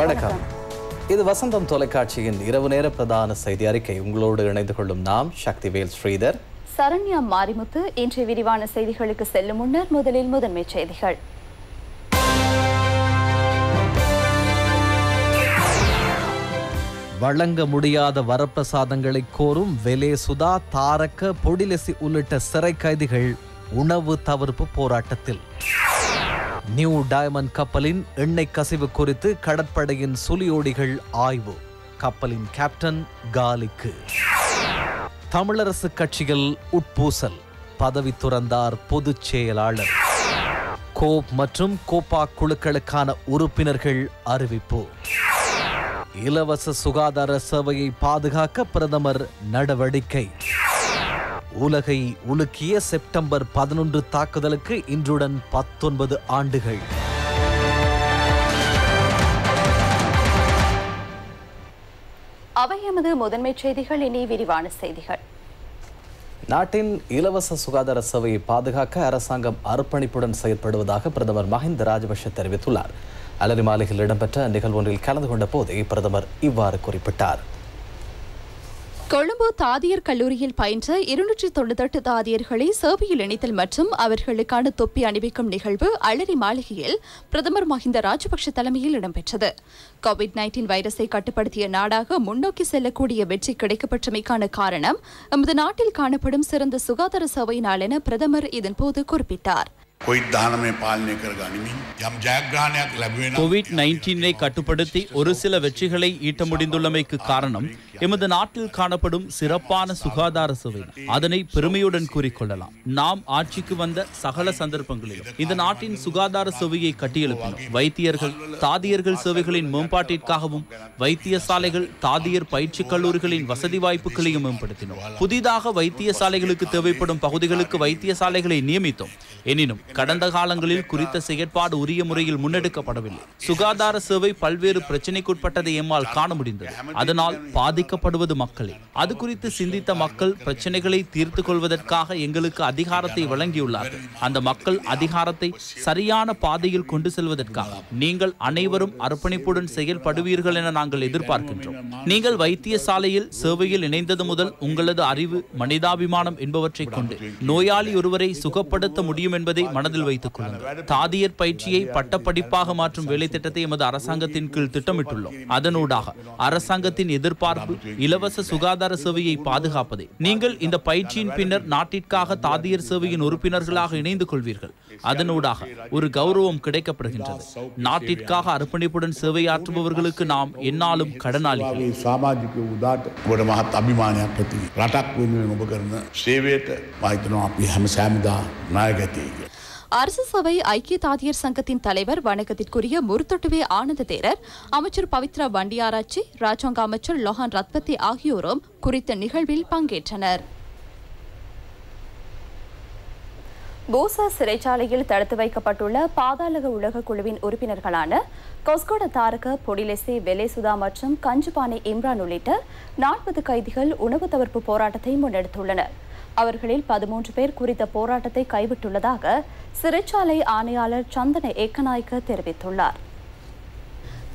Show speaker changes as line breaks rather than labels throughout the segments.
வணக்கம் இது வசந்தம் தொலைக்காட்சியின் இரவு நேர பிரதான செய்தி அறிக்கை உங்களோடு இணைந்து கொள்ளும் நாம் சக்திவேல் ஸ்ரீதர்
சரண்யா மாரிமுத்து இன்றைய விரிவான செய்திகளுக்கு செல்லும் முன்னர் முதலில் முதன்மை செய்திகள்
வழங்க முடியாத வரப்பிரசாதங்களை கோரும் வெலே சுதா தாரக்க பொடிலெசி உள்ளிட்ட சிறை கைதிகள் உணவு தவிர்ப்பு போராட்டத்தில் நியூ டயமண்ட் கப்பலின் எண்ணெய் கசிவு குறித்து கடற்படையின் சுலியோடிகள் ஆய்வு கப்பலின் கேப்டன் காலிக்கு தமிழரசு கட்சிகள் உட்பூசல் பதவி துறந்தார் பொதுச் செயலாளர் கோப் மற்றும் கோப்பா குழுக்களுக்கான உறுப்பினர்கள் அறிவிப்பு இலவச சுகாதார சேவையை பாதுகாக்க பிரதமர் நடவடிக்கை உலகை உலுக்கிய செப்டம்பர் பதினொன்று தாக்குதலுக்கு இன்றுடன் பத்தொன்பது ஆண்டுகள்
அவை எமது முதன்மை செய்திகள் இனி விரிவான செய்திகள்
நாட்டின் இலவச சுகாதார சேவையை பாதுகாக்க அரசாங்கம் அர்ப்பணிப்புடன் செயல்படுவதாக பிரதமர் மஹிந்த ராஜபக்ஷ தெரிவித்துள்ளார் அலரி மாளிகையில் இடம்பெற்ற நிகழ்வொன்றில் கலந்து கொண்ட போதே பிரதமர் இவ்வாறு குறிப்பிட்டார்
கொழும்பு தாதியர் கல்லூரியில் பயின்ற இருநூற்றி தொண்ணூத்தெட்டு தாதியர்களை சேவையில் இணைத்தல் மற்றும் அவர்களுக்கான தொப்பி அணிவிக்கும் நிகழ்வு அழறி மாளிகையில் பிரதமர் மஹிந்த ராஜபக்ஷ தலைமையில் இடம்பெற்றது கோவிட் நைன்டீன் வைரஸை கட்டுப்படுத்திய நாடாக முன்னோக்கி செல்லக்கூடிய வெற்றி கிடைக்கப்பட்டமைக்கான காரணம் நமது நாட்டில் காணப்படும் சிறந்த சுகாதார சேவையினால் என பிரதமர் இதன்போது குறிப்பிட்டார்
கோவிட் நைன்டீனை கட்டுப்படுத்தி ஒரு சில வெற்றிகளை ஈட்ட முடிந்துள்ளமைக்கு காரணம் எமது நாட்டில் காணப்படும் சிறப்பான சுகாதார சுவை அதனை பெருமையுடன் கூறிக்கொள்ளலாம் நாம் ஆட்சிக்கு வந்த சகல சந்தர்ப்பங்களிலும் இந்த நாட்டின் சுகாதார சுவையை கட்டியெழுப்பினோம் வைத்தியர்கள் தாதியர்கள் சேவைகளின் மேம்பாட்டிற்காகவும் வைத்தியசாலைகள் தாதியர் பயிற்சி கல்லூரிகளின் வசதி வாய்ப்புகளையும் மேம்படுத்தினோம் புதிதாக வைத்தியசாலைகளுக்கு தேவைப்படும் பகுதிகளுக்கு வைத்தியசாலைகளை நியமித்தோம் எனினும் கடந்த காலங்களில் குறித்த செயற்பாடு உரிய முறையில் முன்னெடுக்கப்படவில்லை சுகாதார சேவை பல்வேறு பிரச்சனைக்குட்பட்டதை எம்மால் காண முடிந்தது அதனால் பாதிக்கப்படுவது மக்களே அது குறித்து சிந்தித்த மக்கள் பிரச்சனைகளை தீர்த்து கொள்வதற்காக எங்களுக்கு அதிகாரத்தை வழங்கியுள்ளார்கள் அந்த மக்கள் அதிகாரத்தை சரியான பாதையில் கொண்டு செல்வதற்காக நீங்கள் அனைவரும் அர்ப்பணிப்புடன் செயல்படுவீர்கள் என நாங்கள் எதிர்பார்க்கின்றோம் நீங்கள் வைத்தியசாலையில் சேவையில் இணைந்தது முதல் உங்களது அறிவு மனிதாபிமானம் என்பவற்றை கொண்டு நோயாளி ஒருவரை சுகப்படுத்த முடியும் என்பதை மனதில் வைத்துக் கொள்ளுங்கள் தாதியர் பயிற்சியை பட்டப்படிப்பாக மாற்றும் வேலை திட்டத்தை எமது அரசாங்கத்தின் கீழ் திட்டமிட்டுள்ளோம் அதனூடாக அரசாங்கத்தின் எதிர்பார்ப்பு இலவச சுகாதார சேவையை பாதுகாப்பதே நீங்கள் இந்த பயிற்சியின் பின்னர் நாட்டிற்காக தாதியர் சேவையின் உறுப்பினர்களாக இணைந்து கொள்வீர்கள் அதனூடாக ஒரு கௌரவம் கிடைக்கப்படுகின்றது நாட்டிற்காக அர்ப்பணிப்புடன் சேவையாற்றுபவர்களுக்கு நாம் என்னாலும் கடனாளிகள் සමාජික நாயகத்தை
அரசு சபை ஐக்கிய தாதியர் சங்கத்தின் தலைவர் வணக்கத்திற்குரிய முருத்தொட்டுவே ஆனந்த தேரர் அமைச்சர் பவித்ரா வண்டியாராச்சி ராஜாங்க அமைச்சர் லோஹான் ரத்பத்தி ஆகியோரும் குறித்த நிகழ்வில் பங்கேற்றனர் பூசா சிறைச்சாலையில் தடுத்து வைக்கப்பட்டுள்ள பாதாளக உலக குழுவின் உறுப்பினர்களான கொஸ்கோட தாரக பொடிலெசி வெலேசுதா மற்றும் கஞ்சுபானை இம்ரான் உள்ளிட்ட நாற்பது கைதிகள் உணவு தவிர்ப்பு போராட்டத்தை முன்னெடுத்துள்ளனர் அவர்களில் பதிமூன்று பேர் குறித்த போராட்டத்தை கைவிட்டுள்ளதாக சிறைச்சாலை ஆணையாளர் சந்தன ஏக்கநாயக்க தெரிவித்துள்ளார்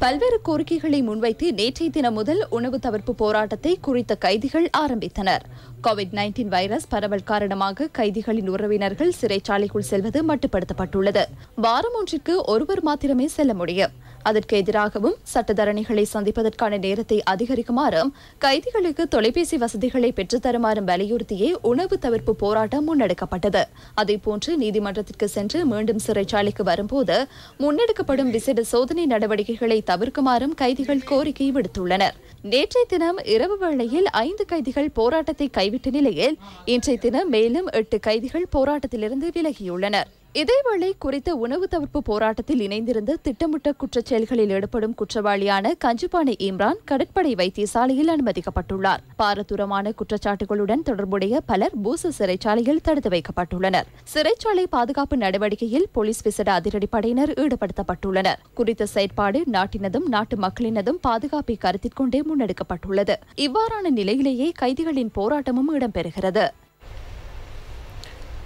பல்வேறு கோரிக்கைகளை முன்வைத்து நேற்றைய தினம் முதல் உணவு தவிர்ப்பு போராட்டத்தை குறித்த கைதிகள் ஆரம்பித்தனர் கோவிட் நைன்டீன் வைரஸ் பரவல் காரணமாக கைதிகளின் உறவினர்கள் சிறைச்சாலைக்குள் செல்வது மட்டுப்படுத்தப்பட்டுள்ளது வாரம் ஒன்றிற்கு ஒருவர் மாத்திரமே செல்ல முடியும் அதற்கு எதிராகவும் சட்டத்தரணிகளை சந்திப்பதற்கான நேரத்தை அதிகரிக்குமாறும் கைதிகளுக்கு தொலைபேசி வசதிகளை பெற்றுத்தருமாறும் வலியுறுத்தியே உணவு தவிர்ப்பு போராட்டம் முன்னெடுக்கப்பட்டது அதேபோன்று நீதிமன்றத்திற்கு சென்று மீண்டும் சிறைச்சாலைக்கு வரும்போது முன்னெடுக்கப்படும் விசேட சோதனை நடவடிக்கைகளை தவிர்க்குமாறும் கைதிகள் கோரிக்கை விடுத்துள்ளனர் நேற்றைய தினம் இரவு வேளையில் ஐந்து கைதிகள் போராட்டத்தை கைவிட்ட நிலையில் இன்றைய தினம் மேலும் எட்டு கைதிகள் போராட்டத்திலிருந்து விலகியுள்ளனர் இதேவேளை குறித்த உணவு தவிர்ப்பு போராட்டத்தில் இணைந்திருந்து திட்டமிட்ட குற்றச் செயல்களில் ஈடுபடும் குற்றவாளியான கஞ்சுபானை இம்ரான் கடற்படை வைத்தியசாலையில் அனுமதிக்கப்பட்டுள்ளார் பாரதூரமான குற்றச்சாட்டுகளுடன் தொடர்புடைய பலர் பூச சிறைச்சாலையில் தடுத்து வைக்கப்பட்டுள்ளனர் சிறைச்சாலை பாதுகாப்பு நடவடிக்கையில் போலீஸ் விசேட அதிரடிப்படையினர் ஈடுபடுத்தப்பட்டுள்ளனர் குறித்த செயற்பாடு நாட்டினதும் நாட்டு மக்களினதும் பாதுகாப்பை கருத்திற்கொண்டே கொண்டே முன்னெடுக்கப்பட்டுள்ளது இவ்வாறான நிலையிலேயே கைதிகளின் போராட்டமும் இடம்பெறுகிறது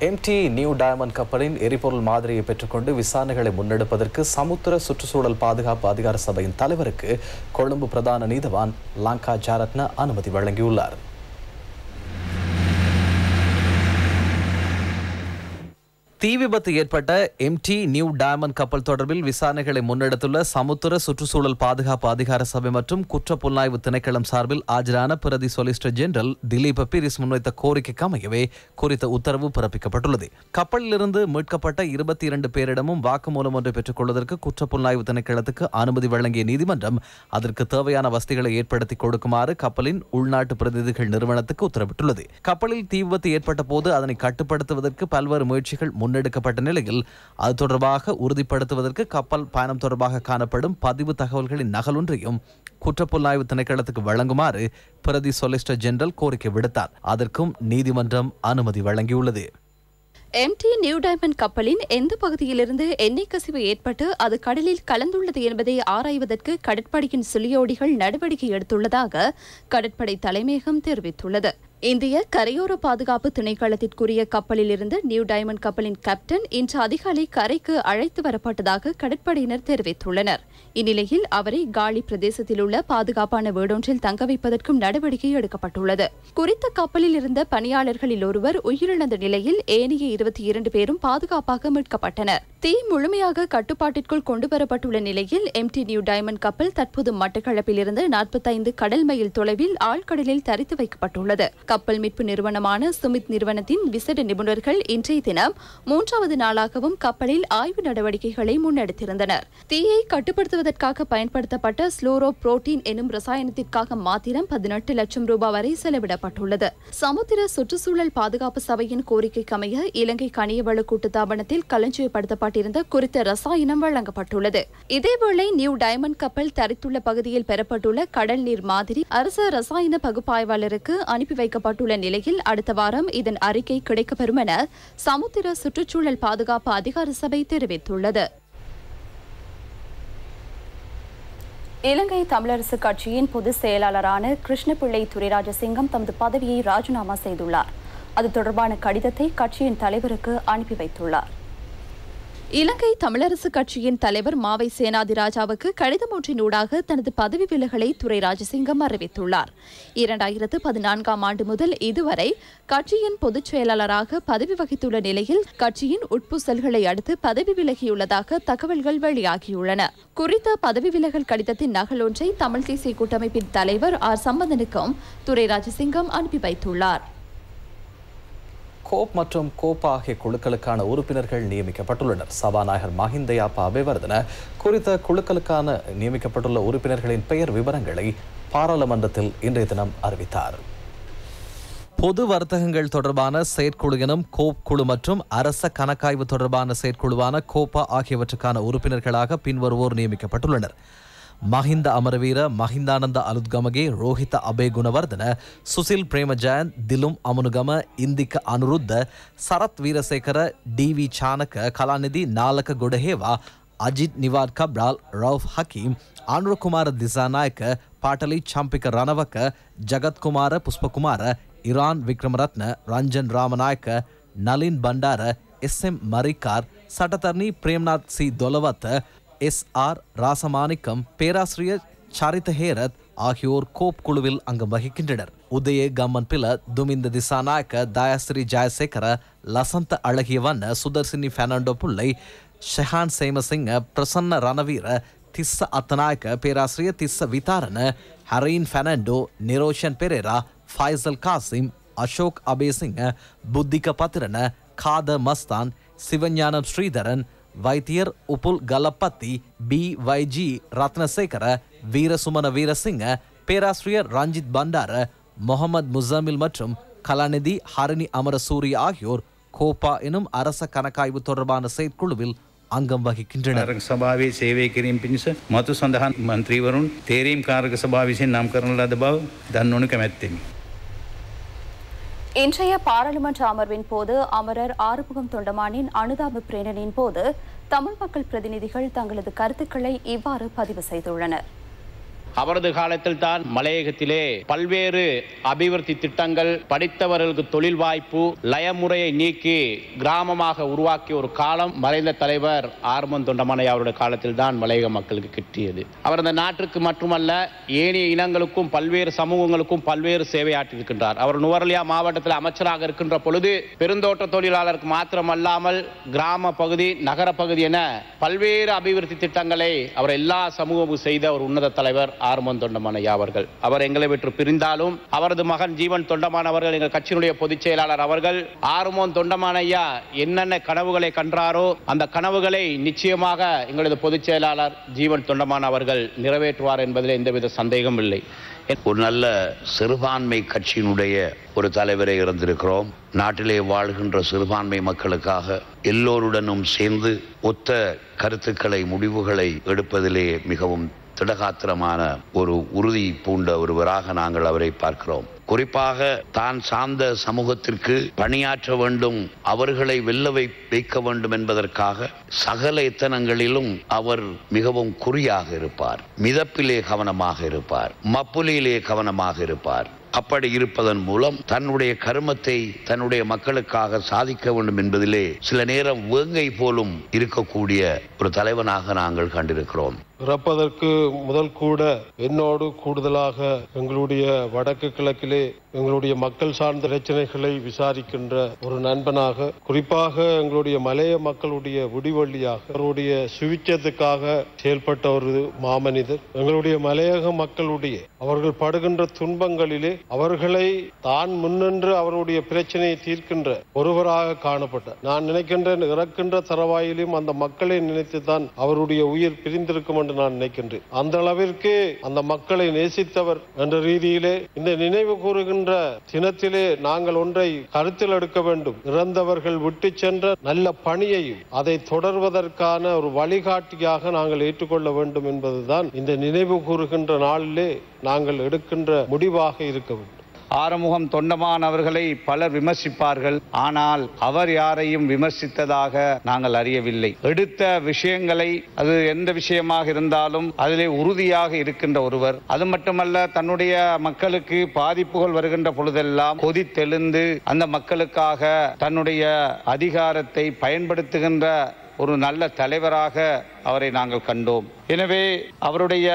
எம்டி நியூ டயமண்ட் கப்பலின் எரிபொருள் மாதிரியை பெற்றுக்கொண்டு விசாரணைகளை முன்னெடுப்பதற்கு சமுத்திர சுற்றுச்சூழல் பாதுகாப்பு அதிகார சபையின் தலைவருக்கு கொழும்பு பிரதான நீதவான் லாங்கா ஜாரத்ன அனுமதி வழங்கியுள்ளார் தீ விபத்து ஏற்பட்ட எம்டி நியூ டயமண்ட் கப்பல் தொடர்பில் விசாரணைகளை முன்னெடுத்துள்ள சமுத்திர சுற்றுச்சூழல் பாதுகாப்பு அதிகார சபை மற்றும் குற்ற புலனாய்வு திணைக்களம் சார்பில் ஆஜரான பிரதி சொலிசிட்டர் ஜெனரல் திலீப் பீரிஸ் முன்வைத்த கோரிக்கைக்கு அமையவே குறித்த உத்தரவு பிறப்பிக்கப்பட்டுள்ளது கப்பலிலிருந்து மீட்கப்பட்ட இருபத்தி இரண்டு பேரிடமும் வாக்குமூலம் ஒன்றை பெற்றுக் கொள்வதற்கு குற்ற புலனாய்வு திணைக்களத்துக்கு அனுமதி வழங்கிய நீதிமன்றம் அதற்கு தேவையான வசதிகளை ஏற்படுத்தி கொடுக்குமாறு கப்பலின் உள்நாட்டு பிரதிநிதிகள் நிறுவனத்துக்கு உத்தரவிட்டுள்ளது கப்பலில் தீ விபத்து ஏற்பட்ட போது அதனை கட்டுப்படுத்துவதற்கு பல்வேறு முயற்சிகள் முன் முன்னெடுக்கப்பட்ட நிலையில் அது தொடர்பாக உறுதிப்படுத்துவதற்கு கப்பல் பயணம் தொடர்பாக காணப்படும் பதிவு தகவல்களின் நகல் ஒன்றையும் குற்றப்புலனாய்வு திணைக்களத்துக்கு வழங்குமாறு பிரதி சொலிஸ்டர் ஜெனரல் கோரிக்கை விடுத்தார் அதற்கும் நீதிமன்றம் அனுமதி வழங்கியுள்ளது
எம்டி நியூ டைமண்ட் கப்பலின் எந்த பகுதியிலிருந்து எண்ணெய் கசிவு ஏற்பட்டு அது கடலில் கலந்துள்ளது என்பதை ஆராய்வதற்கு கடற்படையின் சுழியோடிகள் நடவடிக்கை எடுத்துள்ளதாக கடற்படை தலைமையகம் தெரிவித்துள்ளது இந்திய கரையோர பாதுகாப்பு திணைக்களத்திற்குரிய கப்பலில் இருந்து நியூ டைமண்ட் கப்பலின் கேப்டன் இன்று அதிகாலை கரைக்கு அழைத்து வரப்பட்டதாக கடற்படையினர் தெரிவித்துள்ளனர் இந்நிலையில் அவரை காலி பிரதேசத்தில் உள்ள பாதுகாப்பான வீடொன்றில் தங்க வைப்பதற்கும் நடவடிக்கை எடுக்கப்பட்டுள்ளது குறித்த கப்பலில் இருந்த பணியாளர்களில் ஒருவர் உயிரிழந்த நிலையில் ஏனைய இருபத்தி இரண்டு பேரும் பாதுகாப்பாக மீட்கப்பட்டனர் தீ முழுமையாக கட்டுப்பாட்டிற்குள் கொண்டுவரப்பட்டுள்ள நிலையில் எம்டி நியூ டைமண்ட் கப்பல் தற்போது மட்டக்களப்பிலிருந்து நாற்பத்தைந்து கடல் மைல் தொலைவில் ஆழ்கடலில் தரித்து வைக்கப்பட்டுள்ளது கப்பல் மீட்பு நிறுவனமான சுமித் நிறுவனத்தின் விசேட நிபுணர்கள் இன்றைய தினம் மூன்றாவது நாளாகவும் கப்பலில் ஆய்வு நடவடிக்கைகளை முன்னெடுத்திருந்தனர் தீயை கட்டுப்படுத்துவதற்காக பயன்படுத்தப்பட்ட ஸ்லோரோ புரோட்டீன் எனும் ரசாயனத்திற்காக மாத்திரம் பதினெட்டு லட்சம் ரூபாய் வரை செலவிடப்பட்டுள்ளது சமுத்திர சுற்றுச்சூழல் பாதுகாப்பு சபையின் கோரிக்கைக்கமைய இலங்கை கனியவள தாபனத்தில் களஞ்சியப்படுத்தப்பட்ட செய்யப்பட்டிருந்த குறித்த ரசாயனம் வழங்கப்பட்டுள்ளது இதேவேளை நியூ டைமண்ட் கப்பல் தரித்துள்ள பகுதியில் பெறப்பட்டுள்ள கடல் நீர் மாதிரி அரசு ரசாயன பகுப்பாய்வாளருக்கு அனுப்பி வைக்கப்பட்டுள்ள நிலையில் அடுத்த வாரம் இதன் அறிக்கை கிடைக்கப்பெறும் என சமுத்திர சுற்றுச்சூழல் பாதுகாப்பு அதிகார சபை தெரிவித்துள்ளது இலங்கை தமிழரசு கட்சியின் பொதுச் செயலாளரான கிருஷ்ணபிள்ளை துரைராஜசிங்கம் தமது பதவியை ராஜினாமா செய்துள்ளார் அது தொடர்பான கடிதத்தை கட்சியின் தலைவருக்கு அனுப்பி வைத்துள்ளார் இலங்கை தமிழரசு கட்சியின் தலைவர் மாவை சேனாதிராஜாவுக்கு கடிதம் ஒன்றினூடாக தனது பதவி விலகலை துறை ராஜசிங்கம் அறிவித்துள்ளார் இரண்டாயிரத்து பதினான்காம் ஆண்டு முதல் இதுவரை கட்சியின் பொதுச் செயலாளராக பதவி வகித்துள்ள நிலையில் கட்சியின் உட்புசல்களை அடுத்து பதவி விலகியுள்ளதாக தகவல்கள் வெளியாகியுள்ளன குறித்த பதவி விலகல் கடிதத்தின் நகல் ஒன்றை தமிழ் தேசிய கூட்டமைப்பின் தலைவர் ஆர் சம்பந்தனுக்கும் துறை ராஜசிங்கம் அனுப்பி வைத்துள்ளார்
கோப் மற்றும் கோப் ஆகிய குழுக்களுக்கான உறுப்பினர்கள் நியமிக்கப்பட்டுள்ளனர் சபாநாயகர் மஹிந்தயா அபிவர்தன குறித்த குழுக்களுக்கான நியமிக்கப்பட்டுள்ள உறுப்பினர்களின் பெயர் விவரங்களை பாராளுமன்றத்தில் இன்றைய தினம் அறிவித்தார் பொது வர்த்தகங்கள் தொடர்பான செயற்குழு எனும் கோப் குழு மற்றும் அரச கணக்காய்வு தொடர்பான செயற்குழுவான கோப்பா ஆகியவற்றுக்கான உறுப்பினர்களாக பின்வருவோர் நியமிக்கப்பட்டுள்ளனர் Mahinda Amaraweera Mahindananda Aluthgamage Rohitha Abeygunawardena Susil Premajayantha Dilum Amunugama Indika Anuruddha Sarath Weerasekara D V Chanaka Kalanidhi Nalaka Godahewa Ajith Nivard Cabraal Rauff Hakeem Anurakumara Dissanayake Patali Champika Ranawaka Jagathkumara Pushpakumara Eran Wickramaratne Ranjan Ramanayake Nalin Bandara S M Marikar සටතරණී ප්‍රේම්නාත් සී දොළවත எஸ்ஆர் ராசமாணிக்கம் பேராசிரியர் சரித ஹேரத் ஆகியோர் கோப் குழுவில் அங்கம் வகிக்கின்றனர் உதய கம்மன் பில துமிந்த திசாநாயக்க தயாஸ்ரீ ஜெயசேகர லசந்த அழகியவன் சுதர்சினி பெர்னாண்டோ புள்ளை ஷெஹான் சேமசிங்க பிரசன்ன ரணவீர திஸ்ஸ அத்தநாயக்க பேராசிரியர் திஸ்ஸ விதாரன ஹரீன் ஃபெர்னாண்டோ நிரோஷன் பெரேரா ஃபைசல் காசிம் அசோக் அபேசிங்க புத்திக பத்திரன காத மஸ்தான் சிவஞானம் ஸ்ரீதரன் වෛතියර් උපුල් ගලපති BYG රත්නසේකර வீரசுமன வீரசிங்க பேராசிரியர் ரஞ்சித் பண்டார மொஹமத் முசாமில் மற்றும் கலாநிதி ஹரணி அமரசூரிய ஆகியோர் கோபா எனும் அரச கணக்காய்வு தொடர்பான செயற்குழுவில்
අංගම් වහිකින්ටනරක සභාවේ සේවය කිරීම පිණිස මතු සඳහන් මන්ත්‍රීවරුන් තේරීම් කාරක සභාව විසින් නම් කරන ලද බව දන්නවනු කැමැත්තෙමි.
இன்றைய பாராளுமன்ற அமர்வின் போது அமரர் ஆறுமுகம் தொண்டமானின் அனுதாப பிரேரனின் போது தமிழ் மக்கள் பிரதிநிதிகள் தங்களது கருத்துக்களை இவ்வாறு பதிவு செய்துள்ளனர்
அவரது காலத்தில் தான் மலையகத்திலே பல்வேறு அபிவிருத்தி திட்டங்கள் படித்தவர்களுக்கு தொழில் வாய்ப்பு லயமுறையை நீக்கி கிராமமாக உருவாக்கிய ஒரு காலம் மறைந்த தலைவர் ஆர்மன் தொண்டமனை அவருடைய காலத்தில் தான் மலையக மக்களுக்கு கிட்டியது அவர் அந்த நாட்டுக்கு மட்டுமல்ல ஏனைய இனங்களுக்கும் பல்வேறு சமூகங்களுக்கும் பல்வேறு சேவையாற்றிருக்கின்றார் அவர் நுவரலியா மாவட்டத்தில் அமைச்சராக இருக்கின்ற பொழுது பெருந்தோட்ட தொழிலாளருக்கு மாத்திரம் அல்லாமல் கிராம பகுதி நகர பகுதி என பல்வேறு அபிவிருத்தி திட்டங்களை அவர் எல்லா சமூகமும் செய்த ஒரு உன்னத தலைவர் ஆர்மன் தொண்டமானையா அவர்கள் அவர் எங்களை விட்டு பிரிந்தாலும் அவரது மகன் ஜீவன் தொண்டமானவர்கள் எங்கள் கட்சியினுடைய பொதுச் செயலாளர் அவர்கள் ஆர்மோன் தொண்டமானையா என்னென்ன கனவுகளை கன்றாரோ அந்த கனவுகளை நிச்சயமாக எங்களது பொதுச் செயலாளர் ஜீவன் தொண்டமானவர்கள் அவர்கள் நிறைவேற்றுவார் என்பதில் எந்தவித சந்தேகம் இல்லை ஒரு நல்ல சிறுபான்மை கட்சியினுடைய ஒரு தலைவரை இருந்திருக்கிறோம் நாட்டிலே வாழ்கின்ற சிறுபான்மை மக்களுக்காக
எல்லோருடனும்
சேர்ந்து ஒத்த கருத்துக்களை முடிவுகளை எடுப்பதிலே மிகவும் திடகாத்திரமான ஒரு உறுதி பூண்ட ஒருவராக நாங்கள் அவரை பார்க்கிறோம் குறிப்பாக தான் சார்ந்த சமூகத்திற்கு பணியாற்ற வேண்டும் அவர்களை வெல்ல வைக்க வேண்டும் என்பதற்காக சகல எத்தனங்களிலும் அவர் மிகவும் குறியாக இருப்பார் மிதப்பிலே கவனமாக இருப்பார் மப்புலியிலே கவனமாக இருப்பார் அப்படி இருப்பதன் மூலம் தன்னுடைய கருமத்தை தன்னுடைய மக்களுக்காக சாதிக்க வேண்டும் என்பதிலே சில நேரம் வேங்கை போலும் இருக்கக்கூடிய ஒரு தலைவனாக நாங்கள் கண்டிருக்கிறோம்
இறப்பதற்கு முதல் கூட என்னோடு கூடுதலாக எங்களுடைய வடக்கு கிழக்கிலே எங்களுடைய மக்கள் சார்ந்த பிரச்சனைகளை விசாரிக்கின்ற ஒரு நண்பனாக குறிப்பாக எங்களுடைய மலைய மக்களுடைய விடிவள்ளியாக அவருடைய சுவிச்சத்துக்காக செயல்பட்ட ஒரு மாமனிதர் எங்களுடைய மலையக மக்களுடைய அவர்கள் படுகின்ற துன்பங்களிலே அவர்களை தான் முன்னின்று அவருடைய பிரச்சனையை தீர்க்கின்ற ஒருவராக காணப்பட்ட நான் நினைக்கின்றேன் இறக்கின்ற தரவாயிலும் அந்த மக்களை நினைத்துதான் அவருடைய உயிர் பிரிந்திருக்கும் என்று நான் நினைக்கின்றேன் அந்த அளவிற்கு அந்த மக்களை நேசித்தவர் என்ற ரீதியிலே இந்த நினைவு கூறுகின்ற தினத்திலே நாங்கள் ஒன்றை கருத்தில் எடுக்க வேண்டும் இறந்தவர்கள் விட்டு சென்ற நல்ல பணியையும் அதை தொடர்வதற்கான ஒரு வழிகாட்டியாக நாங்கள் ஏற்றுக்கொள்ள வேண்டும் என்பதுதான் இந்த நினைவு கூறுகின்ற நாளிலே நாங்கள் எடுக்கின்ற முடிவாக இருக்க வேண்டும் ஆறுமுகம் தொண்டமான் அவர்களை பலர்
விமர்சிப்பார்கள் ஆனால் அவர் யாரையும் விமர்சித்ததாக நாங்கள் அறியவில்லை எடுத்த விஷயங்களை அது எந்த விஷயமாக இருந்தாலும் அதிலே உறுதியாக இருக்கின்ற ஒருவர் அது மட்டுமல்ல தன்னுடைய மக்களுக்கு பாதிப்புகள் வருகின்ற பொழுதெல்லாம் கொதித்தெழுந்து அந்த மக்களுக்காக தன்னுடைய அதிகாரத்தை பயன்படுத்துகின்ற ஒரு நல்ல தலைவராக அவரை நாங்கள் கண்டோம் எனவே அவருடைய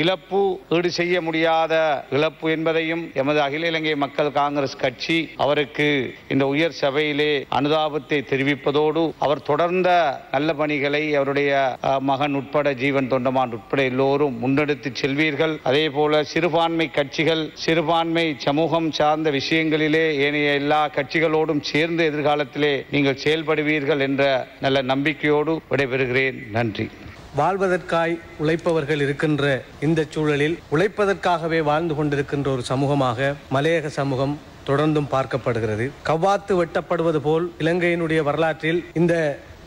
இழப்பு ஈடு செய்ய முடியாத இழப்பு என்பதையும் எமது அகில இலங்கை மக்கள் காங்கிரஸ் கட்சி அவருக்கு இந்த உயர் சபையிலே அனுதாபத்தை தெரிவிப்பதோடு அவர் தொடர்ந்த நல்ல பணிகளை அவருடைய மகன் உட்பட ஜீவன் தொண்டமான் உட்பட எல்லோரும் முன்னெடுத்து செல்வீர்கள் அதே போல சிறுபான்மை கட்சிகள் சிறுபான்மை சமூகம் சார்ந்த விஷயங்களிலே ஏனைய எல்லா கட்சிகளோடும் சேர்ந்து எதிர்காலத்திலே நீங்கள் செயல்படுவீர்கள் என்ற நல்ல நம்பிக்கையோடு விடைபெறுகிறேன் நன்றி வாழ்வதற்காய் உழைப்பவர்கள் இருக்கின்ற இந்த சூழலில் உழைப்பதற்காகவே வாழ்ந்து கொண்டிருக்கின்ற ஒரு சமூகமாக மலையக சமூகம் தொடர்ந்தும் பார்க்கப்படுகிறது கவ்வாத்து வெட்டப்படுவது போல் இலங்கையினுடைய வரலாற்றில் இந்த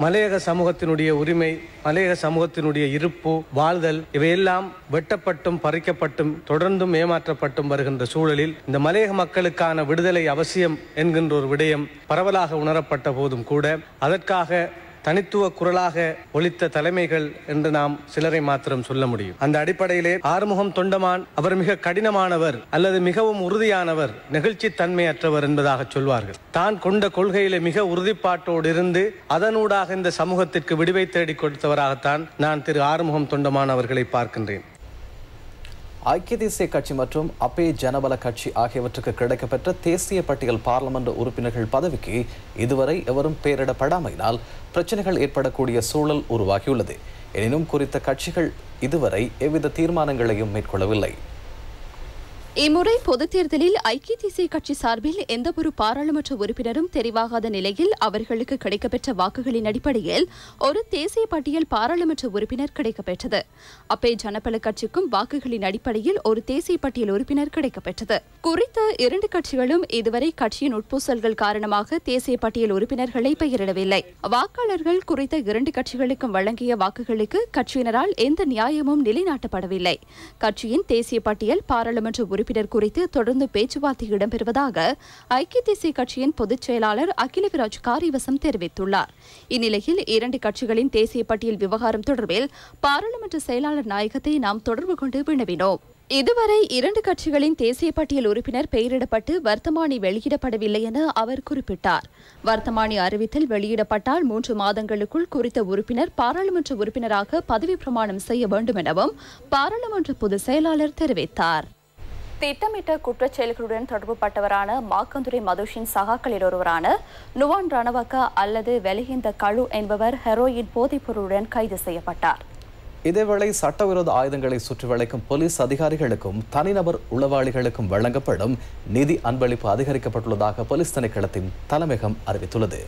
மலையக சமூகத்தினுடைய உரிமை மலையக சமூகத்தினுடைய இருப்பு வாழ்தல் இவையெல்லாம் வெட்டப்பட்டும் பறிக்கப்பட்டும் தொடர்ந்தும் ஏமாற்றப்பட்டும் வருகின்ற சூழலில் இந்த மலையக மக்களுக்கான விடுதலை அவசியம் என்கின்ற ஒரு விடயம் பரவலாக உணரப்பட்ட போதும் கூட அதற்காக தனித்துவ குரலாக ஒழித்த தலைமைகள் என்று நாம் சிலரை மாத்திரம் சொல்ல முடியும் அந்த அடிப்படையிலே ஆறுமுகம் தொண்டமான் அவர் மிக கடினமானவர் அல்லது மிகவும் உறுதியானவர் நெகிழ்ச்சி தன்மையற்றவர் என்பதாக சொல்வார்கள் தான் கொண்ட கொள்கையிலே மிக உறுதிப்பாட்டோடு இருந்து அதனூடாக இந்த சமூகத்திற்கு விடுவை தேடி கொடுத்தவராகத்தான் நான் திரு ஆறுமுகம் தொண்டமான் அவர்களை பார்க்கின்றேன்
ஐக்கிய தேசிய கட்சி மற்றும் அப்பே ஜனபல கட்சி ஆகியவற்றுக்கு கிடைக்கப்பெற்ற தேசிய பட்டியல் பாராளுமன்ற உறுப்பினர்கள் பதவிக்கு இதுவரை எவரும் பெயரிடப்படாமையினால் பிரச்சனைகள் ஏற்படக்கூடிய சூழல் உருவாகியுள்ளது எனினும் குறித்த கட்சிகள் இதுவரை எவ்வித தீர்மானங்களையும் மேற்கொள்ளவில்லை
இம்முறை பொதுத் தேர்தலில் ஐக்கிய தேசிய கட்சி சார்பில் எந்தவொரு பாராளுமன்ற உறுப்பினரும் தெரிவாகாத நிலையில் அவர்களுக்கு கிடைக்கப்பெற்ற வாக்குகளின் அடிப்படையில் ஒரு தேசிய பட்டியல் பாராளுமன்ற உறுப்பினர் கிடைக்கப்பெற்றது அப்பே ஜனபல கட்சிக்கும் வாக்குகளின் அடிப்படையில் ஒரு தேசிய பட்டியல் உறுப்பினர் கிடைக்கப்பெற்றது குறித்த இரண்டு கட்சிகளும் இதுவரை கட்சியின் உட்பூசல்கள் காரணமாக தேசிய பட்டியல் உறுப்பினர்களை பெயரிடவில்லை வாக்காளர்கள் குறித்த இரண்டு கட்சிகளுக்கும் வழங்கிய வாக்குகளுக்கு கட்சியினரால் எந்த நியாயமும் நிலைநாட்டப்படவில்லை கட்சியின் தேசிய பட்டியல் பாராளுமன்ற உறுப்பினர் உறுப்பினர் குறித்து தொடர்ந்து பேச்சுவார்த்தை இடம்பெறுவதாக ஐக்கிய தேசிய கட்சியின் பொதுச் செயலாளர் அகிலவிராஜ் காரிவசம் தெரிவித்துள்ளார் இந்நிலையில் இரண்டு கட்சிகளின் தேசிய பட்டியல் விவகாரம் தொடர்பில் பாராளுமன்ற செயலாளர் நாயகத்தை நாம் தொடர்பு கொண்டு வினவினோம் இதுவரை இரண்டு கட்சிகளின் தேசிய பட்டியல் உறுப்பினர் பெயரிடப்பட்டு வர்த்தமானி வெளியிடப்படவில்லை என அவர் குறிப்பிட்டார் வர்த்தமானி அறிவித்தல் வெளியிடப்பட்டால் மூன்று மாதங்களுக்குள் குறித்த உறுப்பினர் பாராளுமன்ற உறுப்பினராக பதவி பிரமாணம் செய்ய வேண்டும் எனவும் பாராளுமன்ற பொதுச் செயலாளர் தெரிவித்தார் திட்டமிட்ட குற்றச்செயல்களுடன் தொடர்புபட்டவரான மாக்கந்துரை மதுஷின் சகாக்களில் ஒருவரான நுவான் ரணவக்கா அல்லது வெளிகிந்த கழு என்பவர் ஹெரோயின் பொருளுடன் கைது செய்யப்பட்டார்
இதேவேளை சட்டவிரோத ஆயுதங்களை சுற்றி வளைக்கும் போலீஸ் அதிகாரிகளுக்கும் தனிநபர் உளவாளிகளுக்கும் வழங்கப்படும் நிதி அன்பளிப்பு அதிகரிக்கப்பட்டுள்ளதாக போலீஸ் திணைக்களத்தின் தலைமையகம் அறிவித்துள்ளது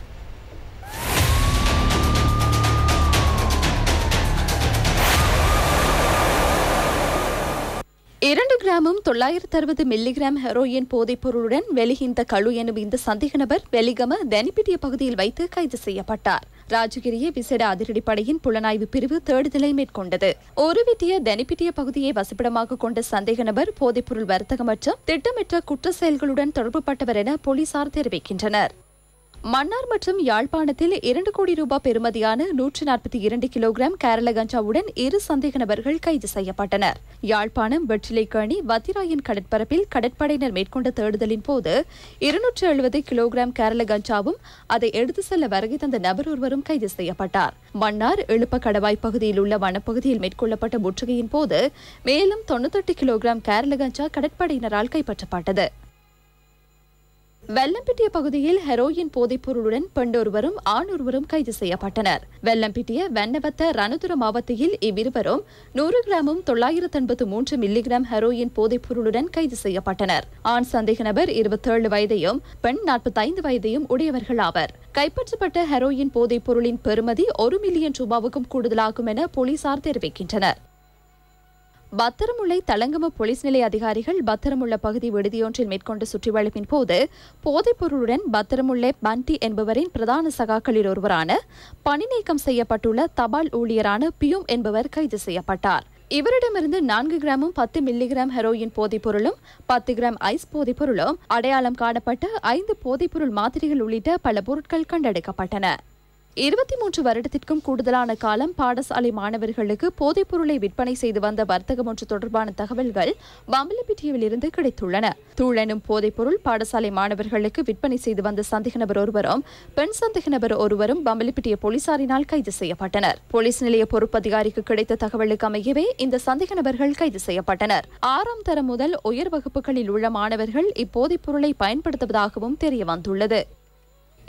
கிராமும் தொள்ளாயிரத்து அறுபது மில்லிகிராம் ஹெரோயின் போதைப் பொருளுடன் வெளிஹிந்த கழு எனும் இந்த சந்தேக நபர் வெலிகம தனிப்பிட்டிய பகுதியில் வைத்து கைது செய்யப்பட்டார் ராஜகிரியை விசேட அதிரடிப்படையின் புலனாய்வு பிரிவு தேடுதலை மேற்கொண்டது ஒரு ஒருவிட்டிய தனிப்பிட்டிய பகுதியை வசிப்பிடமாக கொண்ட சந்தேக நபர் போதைப்பொருள் வர்த்தகம் மற்றும் திட்டமிட்ட குற்ற செயல்களுடன் தொடர்புபட்டவர் என போலீசார் தெரிவிக்கின்றனர் மன்னார் மற்றும் யாழ்ப்பாணத்தில் இரண்டு கோடி ரூபாய் பெறுமதியான நூற்று நாற்பத்தி இரண்டு கிலோகிராம் கேரள கஞ்சாவுடன் இரு சந்தேக நபர்கள் கைது செய்யப்பட்டனர் யாழ்ப்பாணம் வெற்றிலைக்கணி வத்திராயன் கடற்பரப்பில் கடற்படையினர் மேற்கொண்ட தேடுதலின் போது இருநூற்று எழுபது கிலோகிராம் கேரள கஞ்சாவும் அதை எடுத்து செல்ல வருகை தந்த நபர் ஒருவரும் கைது செய்யப்பட்டார் மன்னார் எழுப்ப கடவாய் பகுதியில் உள்ள வனப்பகுதியில் மேற்கொள்ளப்பட்ட முற்றுகையின் போது மேலும் தொண்ணூத்தெட்டு கிலோகிராம் கேரள கஞ்சா கடற்படையினரால் கைப்பற்றப்பட்டது வெல்லம்பிட்டிய பகுதியில் ஹெரோயின் போதைப்பொருளுடன் பெண்டொருவரும் ஆண் ஒருவரும் கைது செய்யப்பட்டனர் வெல்லம்பிட்டிய வெண்ணவத்த ரணதுர மாவட்டத்தில் இவ்விருவரும் நூறு கிராமும் தொள்ளாயிரத்து எண்பத்து மூன்று மில்லிகிராம் ஹெரோயின் போதைப்பொருளுடன் கைது செய்யப்பட்டனர் ஆண் சந்தேக நபர் இருபத்தேழு வயதையும் பெண் நாற்பத்தைந்து வயதையும் உடையவர்கள் ஆவர் கைப்பற்றப்பட்ட ஹெரோயின் போதைப்பொருளின் பெறுமதி ஒரு மில்லியன் ரூபாவுக்கும் கூடுதலாகும் என போலீசார் தெரிவிக்கின்றனர் பத்திரமுல்லை தலங்கம போலீஸ் நிலைய அதிகாரிகள் பத்திரமுள்ள பகுதி விடுதியொன்றில் மேற்கொண்ட சுற்றிவளைப்பின் போது போதைப் பொருளுடன் பத்திரமுல்லை பண்டி என்பவரின் பிரதான சகாக்களில் ஒருவரான பணிநீக்கம் செய்யப்பட்டுள்ள தபால் ஊழியரான பியூம் என்பவர் கைது செய்யப்பட்டார் இவரிடமிருந்து நான்கு கிராமும் பத்து மில்லிகிராம் ஹெரோயின் போதைப் பொருளும் பத்து கிராம் ஐஸ் போதைப் பொருளும் அடையாளம் காணப்பட்ட ஐந்து போதைப் பொருள் மாதிரிகள் உள்ளிட்ட பல பொருட்கள் கண்டெடுக்கப்பட்டன இருபத்தி மூன்று வருடத்திற்கும் கூடுதலான காலம் பாடசாலை மாணவர்களுக்கு போதைப் பொருளை விற்பனை செய்து வந்த வர்த்தகம் ஒன்று தொடர்பான தகவல்கள் வம்பலப்பிட்டியவில் இருந்து கிடைத்துள்ளன தூளனும் போதைப் பொருள் பாடசாலை மாணவர்களுக்கு விற்பனை செய்து வந்த சந்தேக நபர் ஒருவரும் பெண் சந்தேக நபர் ஒருவரும் வம்பலப்பிட்டிய போலீசாரினால் கைது செய்யப்பட்டனர் போலீஸ் நிலைய அதிகாரிக்கு கிடைத்த தகவலுக்கு அமையவே இந்த சந்தேக நபர்கள் கைது செய்யப்பட்டனர் ஆறாம் தரம் முதல் உயர் வகுப்புகளில் உள்ள மாணவர்கள் இப்போதைப் பொருளை பயன்படுத்துவதாகவும் தெரிய வந்துள்ளது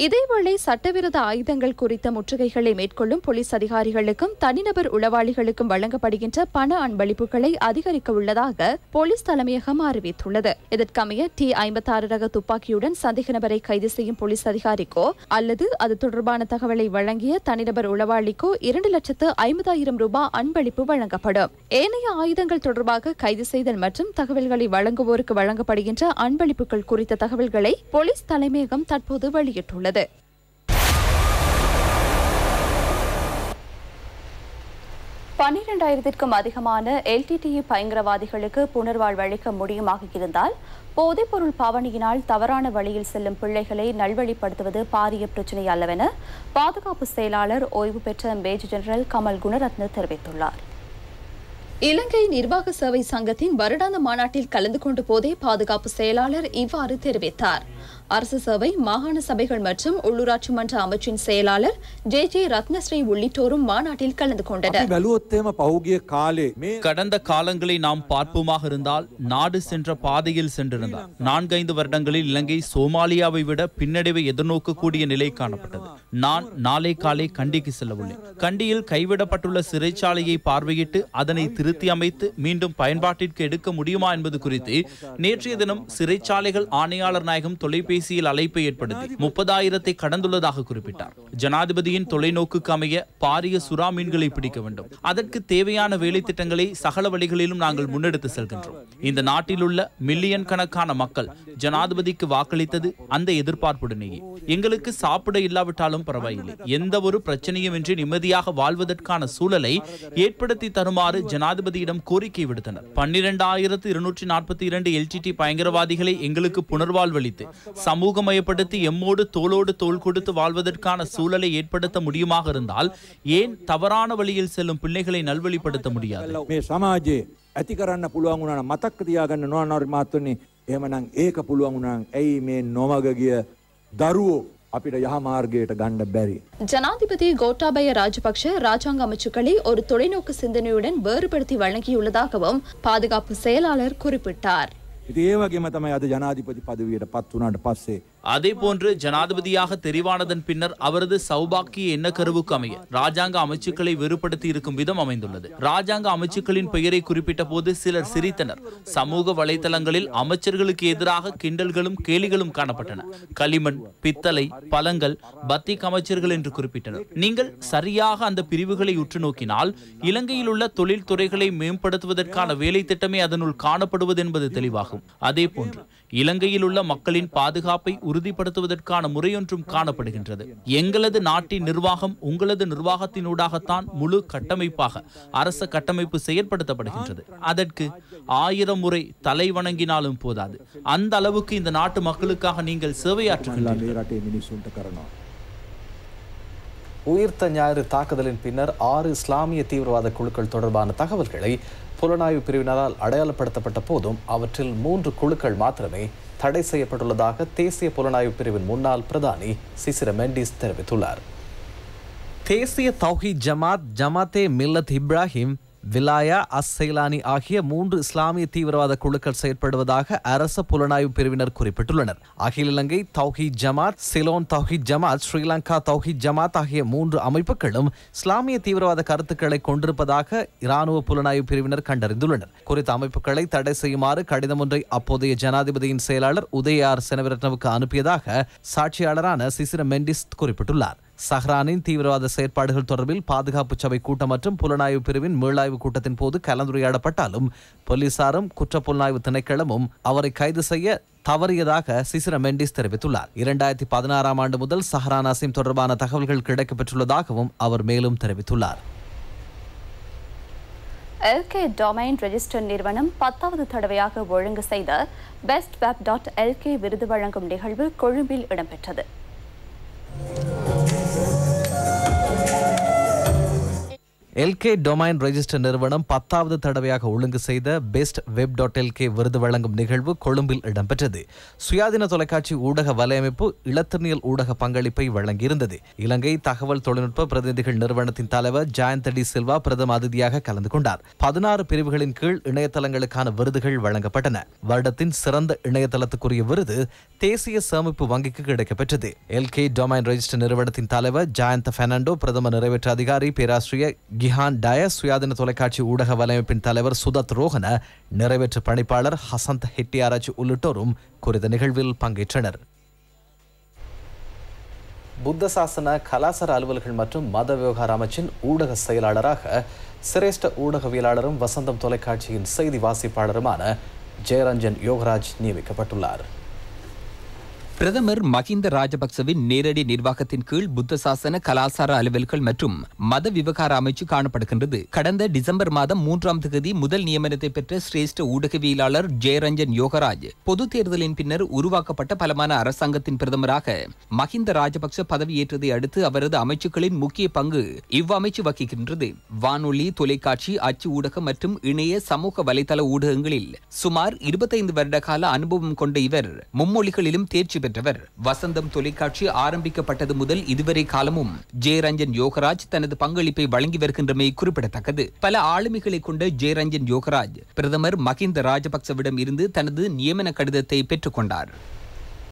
இதேவேளை சட்டவிரோத ஆயுதங்கள் குறித்த முற்றுகைகளை மேற்கொள்ளும் போலீஸ் அதிகாரிகளுக்கும் தனிநபர் உளவாளிகளுக்கும் வழங்கப்படுகின்ற பண அன்பளிப்புகளை அதிகரிக்க உள்ளதாக போலீஸ் தலைமையகம் அறிவித்துள்ளது இதற்கமைய டி ஐம்பத்தி ஆறு ரக துப்பாக்கியுடன் சந்தேக நபரை கைது செய்யும் போலீஸ் அதிகாரிக்கோ அல்லது அது தொடர்பான தகவலை வழங்கிய தனிநபர் உளவாளிக்கோ இரண்டு லட்சத்து ஐம்பதாயிரம் ரூபாய் அன்பளிப்பு வழங்கப்படும் ஏனைய ஆயுதங்கள் தொடர்பாக கைது செய்தல் மற்றும் தகவல்களை வழங்குவோருக்கு வழங்கப்படுகின்ற அன்பளிப்புகள் குறித்த தகவல்களை போலீஸ் தலைமையகம் தற்போது வெளியிட்டுள்ளது வெளியானது பன்னிரெண்டாயிரத்திற்கும் அதிகமான எல்டிடிஇ பயங்கரவாதிகளுக்கு புனர்வாழ்வு அளிக்க முடியுமாக இருந்தால் போதைப்பொருள் பாவனையினால் தவறான வழியில் செல்லும் பிள்ளைகளை நல்வழிப்படுத்துவது பாரிய பிரச்சினை அல்லவென பாதுகாப்பு செயலாளர் ஓய்வு பெற்ற மேஜர் ஜெனரல் கமல் குணரத்ன தெரிவித்துள்ளார் இலங்கை நிர்வாக சேவை சங்கத்தின் வருடாந்த மாநாட்டில் கலந்து கொண்ட போதே பாதுகாப்பு செயலாளர் இவ்வாறு தெரிவித்தார் அரசு சபை மாகாண சபைகள் மற்றும் உள்ளூராட்சி மன்ற அமைச்சின் செயலாளர் ஜே ஜே ரத்னஸ்ரீ உள்ளிட்டோரும் மாநாட்டில் கலந்து
கொண்டனர் கடந்த காலங்களை நாம் பார்ப்போமாக இருந்தால் நாடு சென்ற பாதையில் சென்றிருந்தார் நான்கைந்து வருடங்களில் இலங்கை சோமாலியாவை விட பின்னடைவை எதிர்நோக்கக்கூடிய நிலை காணப்பட்டது நான் நாளை காலை கண்டிக்கு உள்ளேன் கண்டியில் கைவிடப்பட்டுள்ள சிறைச்சாலையை பார்வையிட்டு அதனை திருத்தி அமைத்து மீண்டும் பயன்பாட்டிற்கு எடுக்க முடியுமா என்பது குறித்து நேற்றைய தினம் சிறைச்சாலைகள் ஆணையாளர் நாயகம் தொலைபேசி தொலைபேசியில் அழைப்பை ஏற்படுத்தி முப்பதாயிரத்தை கடந்துள்ளதாக குறிப்பிட்டார் ஜனாதிபதியின் தொலைநோக்குக்கு அமைய பாரிய சுறா மீன்களை பிடிக்க வேண்டும் அதற்கு தேவையான வேலை திட்டங்களை சகல வழிகளிலும் நாங்கள் முன்னெடுத்து செல்கின்றோம் இந்த நாட்டில் உள்ள மில்லியன் கணக்கான மக்கள் ஜனாதிபதிக்கு வாக்களித்தது அந்த எதிர்பார்ப்புடனேயே எங்களுக்கு சாப்பிட இல்லாவிட்டாலும் பரவாயில்லை எந்த ஒரு பிரச்சனையும் இன்றி நிம்மதியாக வாழ்வதற்கான சூழலை ஏற்படுத்தி தருமாறு ஜனாதிபதியிடம் கோரிக்கை விடுத்தனர் பன்னிரண்டாயிரத்து இருநூற்றி நாற்பத்தி இரண்டு எல்டிடி பயங்கரவாதிகளை எங்களுக்கு புனர்வாழ்வளித்து சமூகமயப்படுத்தி எம்மோடு தோளோடு தோல் கொடுத்து வாழ்வதற்கான சூழலை ஏற்படுத்த முடியுமாக இருந்தால் ஏன் தவறான வழியில் செல்லும் பிள்ளைகளை நல்வழிப்படுத்த முடியாது சமாஜே ඇති කරන්න පුළුවන් වුණා මතක් තියාගන්න
ஜனாதிபதி கோட்டாபய ராஜபக்ஷ ராஜாங்க அமைச்சுக்களை ஒரு தொலைநோக்கு சிந்தனையுடன் வேறுபடுத்தி வழங்கியுள்ளதாகவும் பாதுகாப்பு செயலாளர் குறிப்பிட்டார்
ඉතින් ඒ වගේම තමයි අද ජනාධිපති පදවියට පත් වුණාට පස්සේ அதே போன்று ஜனாதிபதியாக தெரிவானதன் பின்னர் அவரது சௌபாக்கிய எண்ண கருவுக்கு அமைய ராஜாங்க அமைச்சுக்களை வெறுப்படுத்தி இருக்கும் விதம் அமைந்துள்ளது ராஜாங்க அமைச்சுக்களின் பெயரை குறிப்பிட்ட போது சிலர் சிரித்தனர் சமூக வலைதளங்களில் அமைச்சர்களுக்கு எதிராக கிண்டல்களும் கேலிகளும் காணப்பட்டன களிமண் பித்தளை பழங்கள் பத்திக் அமைச்சர்கள் என்று குறிப்பிட்டனர் நீங்கள் சரியாக அந்த பிரிவுகளை உற்று நோக்கினால் இலங்கையில் உள்ள தொழில் துறைகளை மேம்படுத்துவதற்கான வேலை திட்டமே அதனுள் காணப்படுவது என்பது தெளிவாகும் அதே போன்று இலங்கையில் உள்ள மக்களின் பாதுகாப்பை உறுதிப்படுத்துவதற்கான முறையொன்றும் காணப்படுகின்றது எங்களது நாட்டின் நிர்வாகம் உங்களது நிர்வாகத்தினூடாகத்தான் முழு கட்டமைப்பாக அரச கட்டமைப்பு செயற்படுத்தப்படுகின்றது அதற்கு ஆயிரம் முறை தலை வணங்கினாலும் போதாது அந்த அளவுக்கு இந்த நாட்டு மக்களுக்காக நீங்கள் சேவையாற்றுகின்றீர்கள்
உயிர்த்த ஞாயிறு தாக்குதலின் பின்னர் ஆறு இஸ்லாமிய தீவிரவாத குழுக்கள் தொடர்பான தகவல்களை புலனாய்வு பிரிவினரால் அடையாளப்படுத்தப்பட்ட போதும் அவற்றில் மூன்று குழுக்கள் மாத்திரமே தடை செய்யப்பட்டுள்ளதாக தேசிய புலனாய்வு பிரிவின் முன்னாள் பிரதானி சிசிர மெண்டிஸ் தெரிவித்துள்ளார் தேசிய தௌஹி ஜமாத் ஜமாத்தே மில்லத் இப்ராஹிம் விலாயா அஸ்ஸைலானி ஆகிய மூன்று இஸ்லாமிய தீவிரவாத குழுக்கள் செயற்படுவதாக அரச புலனாய்வு பிரிவினர் குறிப்பிட்டுள்ளனர் அகில இலங்கை தௌஹி ஜமாத் சிலோன் தௌஹி ஜமாத் ஸ்ரீலங்கா தௌஹி ஜமாத் ஆகிய மூன்று அமைப்புகளும் இஸ்லாமிய தீவிரவாத கருத்துக்களை கொண்டிருப்பதாக இராணுவ புலனாய்வு பிரிவினர் கண்டறிந்துள்ளனர் குறித்த அமைப்புகளை தடை செய்யுமாறு கடிதம் ஒன்றை அப்போதைய ஜனாதிபதியின் செயலாளர் உதய ஆர் செனவிரட்னவுக்கு அனுப்பியதாக சாட்சியாளரான சிசிர மெண்டிஸ் குறிப்பிட்டுள்ளார் சஹ்ரானின் தீவிரவாத செயற்பாடுகள் தொடர்பில் பாதுகாப்பு சபை கூட்டம் மற்றும் புலனாய்வு பிரிவின் மீளாய்வு கூட்டத்தின் போது கலந்துரையாடப்பட்டாலும் போலீசாரும் குற்ற புலனாய்வு திணைக்களமும் அவரை கைது செய்ய தவறியதாக சிசிர மெண்டிஸ் தெரிவித்துள்ளார் இரண்டாயிரத்தி பதினாறாம் ஆண்டு முதல் சஹ்ரான் அசிம் தொடர்பான தகவல்கள் கிடைக்கப்பெற்றுள்ளதாகவும் அவர் மேலும் தெரிவித்துள்ளார்
எல்கே டொமைன் ரெஜிஸ்டர் நிறுவனம் பத்தாவது தடவையாக ஒழுங்கு செய்த பெஸ்ட் வெப் டாட் எல்கே விருது வழங்கும் நிகழ்வு கொழும்பில் இடம்பெற்றது
எல்கே டொமைன் ரெஜிஸ்டர் நிறுவனம் பத்தாவது தடவையாக ஒழுங்கு செய்த பெஸ்ட் வெப் டாட் எல்கே விருது வழங்கும் நிகழ்வு கொழும்பில் இடம்பெற்றது சுயாதீன தொலைக்காட்சி ஊடக வலையமைப்பு இளத்திரனியல் ஊடக பங்களிப்பை வழங்கியிருந்தது இலங்கை தகவல் தொழில்நுட்ப பிரதிநிதிகள் நிறுவனத்தின் தலைவர் ஜாயந்த் டி சில்வா பிரதம அதிதியாக கலந்து கொண்டார் பதினாறு பிரிவுகளின் கீழ் இணையதளங்களுக்கான விருதுகள் வழங்கப்பட்டன வருடத்தின் சிறந்த இணையதளத்துக்குரிய விருது தேசிய சேமிப்பு வங்கிக்கு கிடைக்கப்பெற்றது எல்கே டொமைன் ரெஜிஸ்டர் நிறுவனத்தின் தலைவர் ஜாயந்த் பெர்னாண்டோ பிரதம நிறைவேற்ற அதிகாரி பேராசிரியர் கிஹான் டய சுயாதீன தொலைக்காட்சி ஊடக வலையமைப்பின் தலைவர் சுதத் ரோஹன நிறைவேற்று பணிப்பாளர் ஹசந்த் ஹெட்டியாராஜ் உள்ளிட்டோரும் குறித்த நிகழ்வில் பங்கேற்றனர் புத்த சாசன கலாசார அலுவல்கள் மற்றும் மத விவகார அமைச்சின் ஊடக செயலாளராக சிரேஷ்ட ஊடகவியலாளரும் வசந்தம் தொலைக்காட்சியின் செய்தி வாசிப்பாளருமான ஜெயரஞ்சன் யோகராஜ் நியமிக்கப்பட்டுள்ளார்
பிரதமர் மஹிந்த
ராஜபக்சவின் நேரடி நிர்வாகத்தின் கீழ் புத்த சாசன கலாசார அலுவல்கள் மற்றும் மத விவகார அமைச்சு காணப்படுகின்றது கடந்த டிசம்பர் மாதம் மூன்றாம் தேதி முதல் நியமனத்தை பெற்ற சிரேஷ்ட ஊடகவியலாளர் ஜெயரஞ்சன் யோகராஜ் பொது தேர்தலின் பின்னர் உருவாக்கப்பட்ட பலமான அரசாங்கத்தின் பிரதமராக மஹிந்த ராஜபக்ச பதவியேற்றதை அடுத்து அவரது அமைச்சுக்களின் முக்கிய பங்கு இவ்வமைச்சு வகிக்கின்றது வானொலி தொலைக்காட்சி அச்சு ஊடகம் மற்றும் இணைய சமூக வலைதள ஊடகங்களில் சுமார் இருபத்தைந்து வருட கால அனுபவம் கொண்ட இவர் மும்மொழிகளிலும் தேர்ச்சி பெற்றவர் வசந்தம் தொலைக்காட்சி ஆரம்பிக்கப்பட்டது முதல் இதுவரை காலமும் ஜெயரஞ்சன் யோகராஜ் தனது பங்களிப்பை வழங்கி வருகின்றமை குறிப்பிடத்தக்கது பல ஆளுமைகளை கொண்ட ஜெயரஞ்சன் யோகராஜ் பிரதமர் மகிந்த ராஜபக்சவிடம் இருந்து தனது நியமன கடிதத்தை பெற்றுக்கொண்டார்